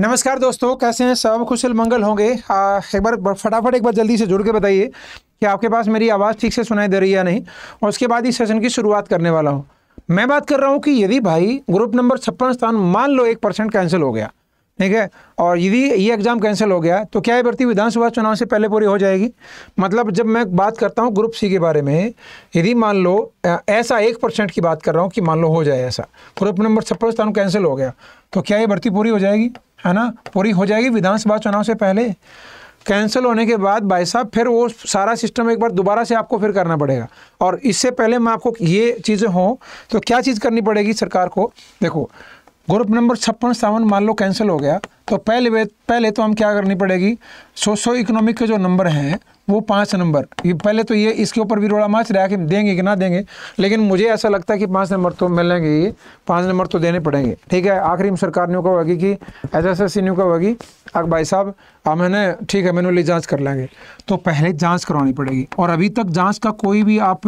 नमस्कार दोस्तों कैसे हैं सब कुशल मंगल होंगे आ, एक बार फटाफट एक बार जल्दी से जुड़ के बताइए कि आपके पास मेरी आवाज़ ठीक से सुनाई दे रही है या नहीं और उसके बाद इस सेशन की शुरुआत करने वाला हूँ मैं बात कर रहा हूँ कि यदि भाई ग्रुप नंबर छप्पन स्थान मान लो एक परसेंट कैंसिल हो गया ठीक है और यदि ये एग्ज़ाम कैंसिल हो गया तो क्या ये भर्ती विधानसभा चुनाव से पहले पूरी हो जाएगी मतलब जब मैं बात करता हूँ ग्रुप सी के बारे में यदि मान लो ऐसा एक परसेंट की बात कर रहा हूँ कि मान लो हो जाए ऐसा ग्रुप नंबर छप्पन स्थान कैंसिल हो गया तो क्या ये भर्ती पूरी हो जाएगी है ना पूरी हो जाएगी विधानसभा चुनाव से पहले कैंसिल होने के बाद भाई साहब फिर वो सारा सिस्टम एक बार दोबारा से आपको फिर करना पड़ेगा और इससे पहले मैं आपको ये चीज़ें हों तो क्या चीज़ करनी पड़ेगी सरकार को देखो ग्रुप नंबर छप्पन सावन मान लो कैंसिल हो गया तो पहले पहले तो हम क्या करनी पड़ेगी सोशो इकोनॉमिक के जो नंबर हैं वो पाँच नंबर ये पहले तो ये इसके ऊपर भी रोड़ा माच रहा है कि देंगे कि ना देंगे लेकिन मुझे ऐसा लगता है कि पाँच नंबर तो मिलेंगे ये पाँच नंबर तो देने पड़ेंगे ठीक है आखिरी में सरकार ने का होगी कि एस एस एस सी ने कहा होगी अब भाई साहब हम है ना ठीक है मैनुअली जाँच कर लेंगे तो पहले जाँच करवानी पड़ेगी और अभी तक जाँच का कोई भी आप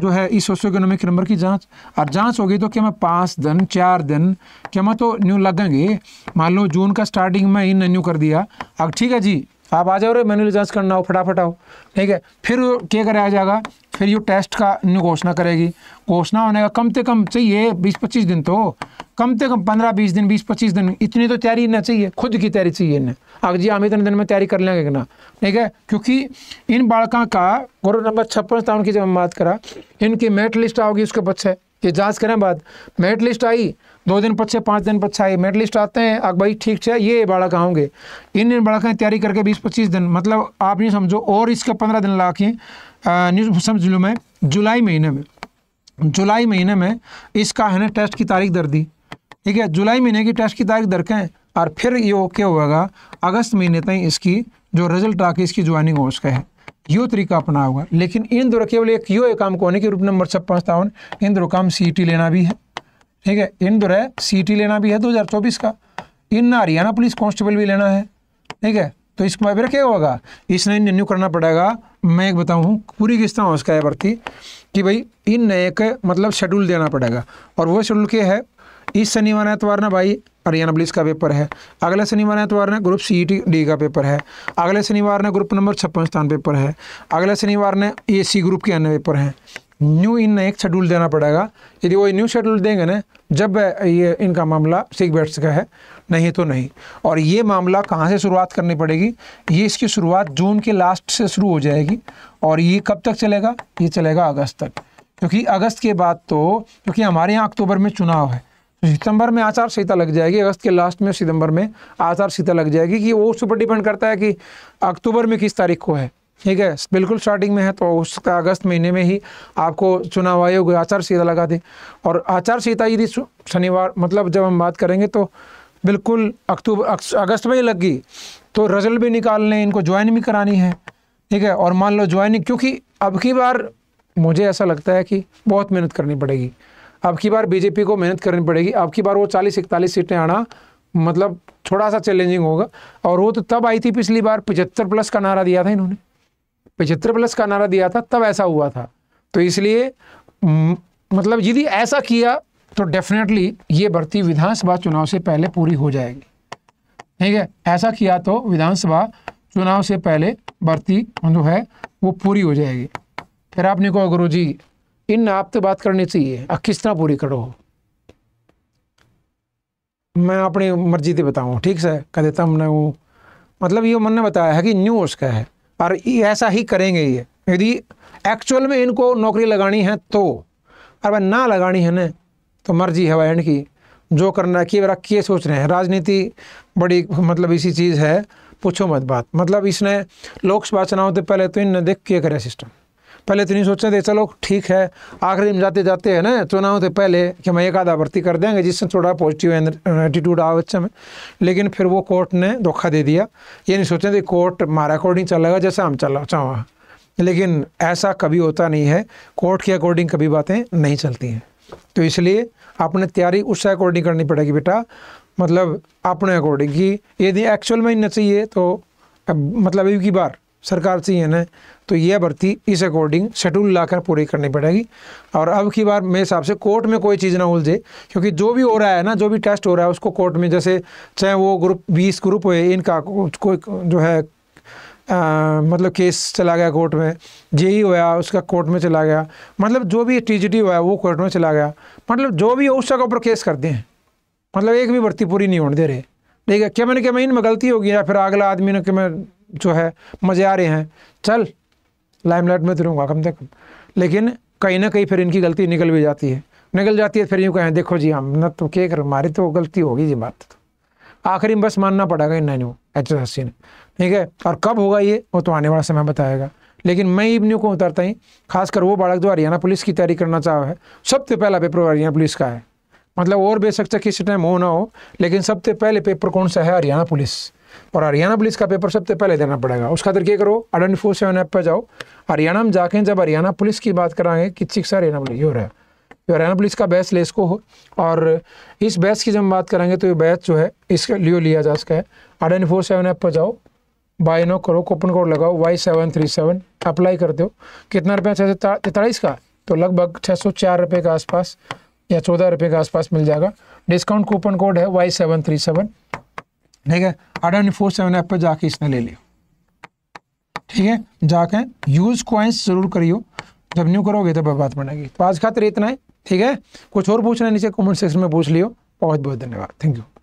जो है इस सोशो इकोनॉमिक नंबर की जांच और जांच होगी तो क्या मैं पाँच दिन चार दिन क्या मैं तो न्यू लगेंगे मान लो जून का स्टार्टिंग में ही न्यू कर दिया अब ठीक है जी आप आ जाओ रे मैनुअल जांच करना हो फटाफट आओ ठीक है फिर क्या कराया जाएगा फिर यू टेस्ट का न्यू घोषणा करेगी घोषणा होने का कम से कम चाहिए बीस पच्चीस दिन तो कम से कम पंद्रह बीस दिन बीस पच्चीस दिन इतनी तो तैयारी ना चाहिए खुद की तैयारी चाहिए इन्हें अगर जी हम इतने दिन में तैयारी कर लेंगे ना ठीक है क्योंकि इन बालका का गुरु नंबर छप्पन सावन की जब हम बात करा इनकी मेरिट लिस्ट आओगी उसके है ये जांच करें बाद मेरिट लिस्ट आई दो दिन पच्छे पाँच दिन पच्छा आई मेरिट लिस्ट आते हैं अग भाई ठीक है ये बालक आओगे इन इन बालक तैयारी करके बीस पच्चीस दिन मतलब आप नहीं समझो और इसके पंद्रह दिन ला के समझ लो मैं जुलाई महीने में जुलाई महीने में इसका है ना टेस्ट की तारीख दर दी ठीक है जुलाई महीने की टेस्ट की तारीख दरकें और फिर ये ओके होगा अगस्त महीने तक इसकी जो रिजल्ट आके इसकी ज्वाइनिंग हो उसका है यो तरीका अपना होगा लेकिन इन दो केवल एक यो एक काम होने के रूप नंबर छप्पन सतावन इन दो काम सी लेना भी है ठीक है इन दो सी लेना भी है दो हज़ार चौबीस का इन हरियाणा पुलिस कांस्टेबल भी लेना है ठीक है तो इसमें फिर क्या होगा इसने न्यू करना पड़ेगा मैं एक बताऊँ पूरी किस्त उसका है भर्ती कि भाई इन एक मतलब शेड्यूल देना पड़ेगा और वो शेड्यूल क्या है इस शनिवार एतवार ना भाई हरियाणा पुलिस का पेपर है अगले शनिवार एतवार ने ग्रुप सी टी डी का पेपर है अगले शनिवार ने ग्रुप नंबर छप्पन स्थान पेपर है अगले शनिवार ने ए सी ग्रुप के अन्य पेपर हैं न्यू इन एक शेड्यूल देना पड़ेगा यदि वो न्यू शेड्यूल देंगे ना जब ये इनका मामला सीख बैठ सका है नहीं तो नहीं और ये मामला कहाँ से शुरुआत करनी पड़ेगी ये इसकी शुरुआत जून के लास्ट से शुरू हो जाएगी और ये कब तक चलेगा ये चलेगा अगस्त तक क्योंकि अगस्त के बाद तो क्योंकि हमारे यहाँ अक्टूबर में चुनाव है सितंबर में आचार संहिता लग जाएगी अगस्त के लास्ट में सितंबर में आचार संहिता लग जाएगी कि वो उस पर डिपेंड करता है कि अक्टूबर में किस तारीख को है ठीक है बिल्कुल स्टार्टिंग में है तो उसका अगस्त महीने में ही आपको चुनाव आयोग आचार संहिता लगा दे और आचार संहिता यदि शनिवार मतलब जब हम बात करेंगे तो बिल्कुल अक्टूबर अगस्त में ही लग गई तो रिजल्ट भी निकालने इनको ज्वाइन भी करानी है ठीक है और मान लो ज्वाइनिंग क्योंकि अब की बार मुझे ऐसा लगता है कि बहुत मेहनत करनी पड़ेगी अब की बार बीजेपी को मेहनत करनी पड़ेगी अब की बार वो चालीस इकतालीस सीटें आना मतलब थोड़ा सा चैलेंजिंग होगा और वो तो तब आई थी पिछली बार पचहत्तर प्लस का नारा दिया था इन्होंने पिछहत्तर प्लस का नारा दिया था तब ऐसा हुआ था तो इसलिए मतलब यदि ऐसा किया तो डेफिनेटली ये भर्ती विधानसभा चुनाव से पहले पूरी हो जाएगी ठीक है ऐसा किया तो विधानसभा चुनाव से पहले भर्ती जो है वो पूरी हो जाएगी फिर आपने कहो गुरु जी इन आपसे तो बात करनी चाहिए आ किस तरह पूरी करो मैं अपनी मर्जी से बताऊँ ठीक से कह देता हमने वो मतलब ये मन ने बताया है कि न्यू उसका है और ऐसा ही करेंगे ये यदि एक्चुअल में इनको नौकरी लगानी है तो और वह ना लगानी है ना तो मर्जी है वह इनकी जो करना है कि मेरा किए सोच रहे हैं राजनीति बड़ी मतलब इसी चीज़ है पूछो मत बात मतलब इसने लोकसभा चुनाव से पहले तो इन देख के करे सिस्टम पहले तो नहीं सोचते थे चलो ठीक है आखिरी में जाते जाते है ना चुनाव तो से पहले कि हम एक आधा भर्ती कर देंगे जिससे थोड़ा पॉजिटिव एटीट्यूड आ बच्चे में लेकिन फिर वो कोर्ट ने धोखा दे दिया ये नहीं सोचे थे कोर्ट हमारा अकॉर्डिंग चलेगा जैसा हम चला चाहें लेकिन ऐसा कभी होता नहीं है कोर्ट के अकॉर्डिंग कभी बातें नहीं चलती हैं तो इसलिए आपने तैयारी उससे अकॉर्डिंग करनी पड़ेगी बेटा मतलब अपने अकॉर्डिंग की यदि एक्चुअल में ही चाहिए तो मतलब अभी की बार सरकार से चाहिए ना तो यह भर्ती इस अकॉर्डिंग शेड्यूल लाकर पूरी करनी पड़ेगी और अब की बार मेरे हिसाब से कोर्ट में कोई चीज़ ना उलझे क्योंकि जो भी हो रहा है ना जो भी टेस्ट हो रहा है उसको कोर्ट में जैसे चाहे वो ग्रुप बीस ग्रुप हुए इनका कोई जो है आ, मतलब केस चला गया कोर्ट में जेई हुआ उसका कोर्ट में चला गया मतलब जो भी टी जी हुआ वो कोर्ट में चला गया मतलब जो भी उस जगह पर केस करते हैं मतलब एक भी भर्ती पूरी नहीं होने दे रहे ठीक है क्या मैंने क्या मैं इनमें गलती होगी या फिर अगला आदमी ने कि मैं जो है मज़े आ रहे हैं चल लाइमलाइट में तुरूंगा कम से कम लेकिन कहीं ना कहीं फिर इनकी गलती निकल भी जाती है निकल जाती है फिर यूँ कहें देखो जी हम ना तो क्या करें हमारी तो गलती होगी जी बात तो आखिरी में बस मानना पड़ेगा इन न्यू एच एस ने ठीक है और कब होगा ये वो तो आने वाला समय बताएगा लेकिन मैं न्यू को उतरता ही खासकर वो बालक जो हरियाणा पुलिस की तैयारी करना चाहो है सबसे पहला पेपर हरियाणा पुलिस का है मतलब और बेशक किसी टाइम हो ना हो लेकिन सबसे पहले पेपर कौन सा है हरियाणा पुलिस और हरियाणा पुलिस का पेपर सबसे पहले देना पड़ेगा उसका खातर तो क्या करो अडन फोर सेवन ऐप पर जाओ हरियाणा में जाके जब हरियाणा पुलिस की बात कराएंगे कि शिक्षा हरियाणा पुलिस ये हो रहा है तो हरियाणा पुलिस का बैच इसको हो और इस बैच की जब हम बात करेंगे तो ये बैच जो है इसके लिए लिया जा सका है अडन फोर सेवन ऐप पर जाओ बाय नो करो कूपन कोड लगाओ Y seven three seven apply कर दो कितना रुपया छः सौ तैतालीस का तो लगभग छः सौ चार रुपये के आसपास या चौदह रुपये के आसपास मिल जाएगा डिस्काउंट कूपन कोड है वाई सेवन थ्री सेवन ठीक है अडानी फोर सेवन ऐप पर जाके इसने ले लिया ठीक है जाके यूज क्वाइंस जरूर करियो जब न्यू करोगे तब तो बात बनेगी तो आज खातर तो इतना है ठीक है कुछ और पूछना है नीचे कमेंट सेक्शन में पूछ लियो बहुत बहुत धन्यवाद थैंक यू